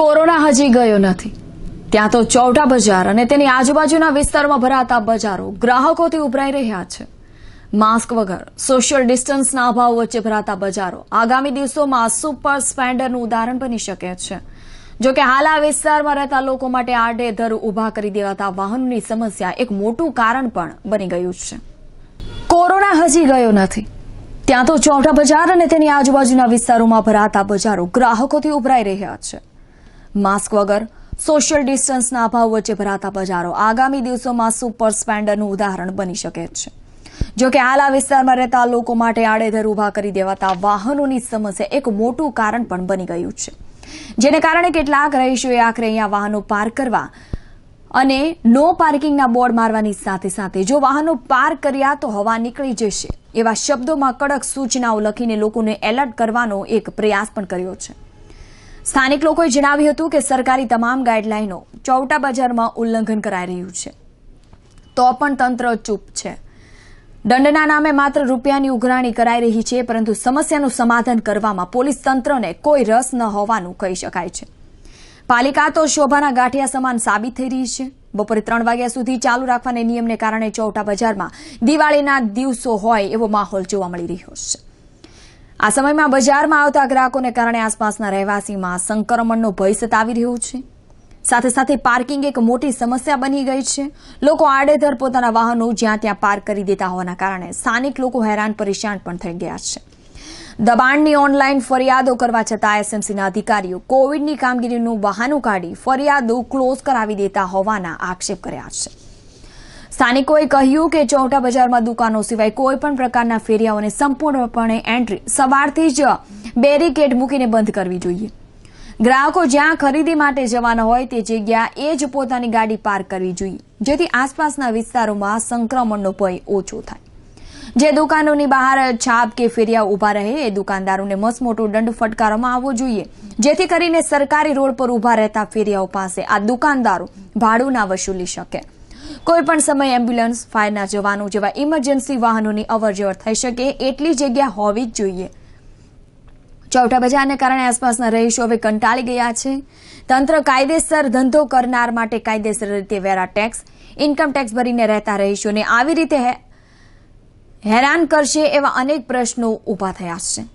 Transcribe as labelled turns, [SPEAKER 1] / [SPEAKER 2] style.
[SPEAKER 1] corona હજી ગયો નથી ત્યાં તો ચૌટા બજાર અને તેની આજુબાજુના વિસ્તારમાં ભરાતા બજારો ગ્રાહકોથી ઉભરાઈ રહ્યા છે માસ્ક વગર સોશિયલ ડિસ્ટન્સના અભાવ વચ્ચે ભરાતા બજારો આગામી દિવસોમાં સુપર સ્પેન્ડરનું ઉદાહરણ બની શકે છે જોકે હાલ આ વિસ્તારમાં રહેતા લોકો માટે આડેધર ઉભા કરી દેવાતા વાહનની સમસ્યા એક મોટું કારણ પણ બની ગયું છે કોરોના હજી ગયો નથી ત્યાં તો ચોટા બજાર અને તેની આજુબાજુના વિસ્તારોમાં ભરાતા બજારો ગ્રાહકોથી ઉભરાઈ રહ્યા છે માસ્ક વગર સોશિયલ ડિસ્ટન્સના અભાવ વચ્ચે ભરાતા બજારો આગામી દિવસોમાં સુપર સ્પેન્ડરનું ઉદાહરણ બની શકે છે જોકે આલા વિસ્તારમાં રહેતા લોકો માટે આડેધર ઊભા કરી દેવાતા વાહનોની સમસ્યા એક મોટું કારણ પણ બની ગયું છે જેને કારણે કેટલાક રહીશોએ આખરે અહીંયા વાહનો પાર્ક કરવા અને નો પાર્કિંગના બોર્ડ મારવાની સાથે સાથે જો વાહનો પાર્ક કર્યા તો હવા નીકળી જશે એવા શબ્દોમાં કડક સૂચનાઓ લખીને લોકોને એલર્ટ કરવાનો એક પ્રયાસ પણ કર્યો છે સ્થાનિક લોકોએ જણાવ્યું હતું કે સરકારી તમામ ગાઈડલાઈનો ચૌટા બજારમાં ઉલ્લંઘન કરાઈ રહ્યું છે તો પણ તંત્ર ચૂપ છે દંડના નામે માત્ર રૂપિયાની ઉઘરાણી કરાઈ રહી છે પરંતુ સમસ્યાનું સમાધાન કરવામાં પોલીસ તંત્રને કોઈ રસ ન હોવાનું કહી શકાય છે પાલિકા તો શોભાના ગાંઠિયા સમાન સાબિત થઈ રહી છે બપોરે ત્રણ વાગ્યા સુધી ચાલુ રાખવાના નિયમને કારણે ચૌટા બજારમાં દિવાળીના દિવસો હોય એવો માહોલ જોવા મળી રહ્યો છે આ સમયમાં બજારમાં આવતા ગ્રાહકોને કારણે આસપાસના રહેવાસીમાં સંક્રમણનો ભય સતાવી રહ્યો છે સાથે સાથે પાર્કિંગ એક મોટી સમસ્યા બની ગઈ છે લોકો આડેધર પોતાના વાહનો જ્યાં ત્યાં પાર્ક કરી દેતા હોવાના કારણે સ્થાનિક લોકો હેરાન પરેશાન પણ થઈ ગયા છે દબાણની ઓનલાઈન ફરિયાદો કરવા છતાં એસએમસીના અધિકારીઓ કોવિડની કામગીરીનું બહાનું કાઢી ફરિયાદો ક્લોઝ કરાવી દેતા હોવાના આક્ષેપ કર્યા છે સ્થાનિકોએ કહ્યું કે ચૌટા બજારમાં દુકાનો સિવાય કોઈપણ પ્રકારના ફેરિયાઓને સંપૂર્ણપણે એન્ટ્રી સવારથી જ બેરિકેડ મૂકીને બંધ કરવી જોઈએ ગ્રાહકો જ્યાં ખરીદી માટે જવાના હોય તે જગ્યા એ જ પોતાની ગાડી પાર્ક કરવી જોઈએ જેથી આસપાસના વિસ્તારોમાં સંક્રમણનો ભય ઓછો થાય જે દુકાનોની બહાર છાપ કે ફેરિયા ઊભા રહે એ દુકાનદારોને મસમોટો દંડ ફટકારવામાં આવવો જોઈએ જેથી કરીને સરકારી રોડ પર ઊભા રહેતા ફેરિયાઓ પાસે આ દુકાનદારો ભાડું ના વસૂલી શકે કોઈપણ સમયે એમ્બ્યુલન્સ ફાયરના જવાનો જેવા ઇમરજન્સી વાહનોની અવરજવર થઈ શકે એટલી જગ્યા હોવી જ જોઈએ ચૌઠા બજારને કારણે આસપાસના રહીશો હવે કંટાળી ગયા છે તંત્ર કાયદેસર ધંધો કરનાર માટે કાયદેસર રીતે વેરા ટેક્સ ઇન્કમ ટેક્સ ભરીને રહેતા રહીશોને આવી રીતે હેરાન કરશે એવા અનેક પ્રશ્નો ઊભા થયા છે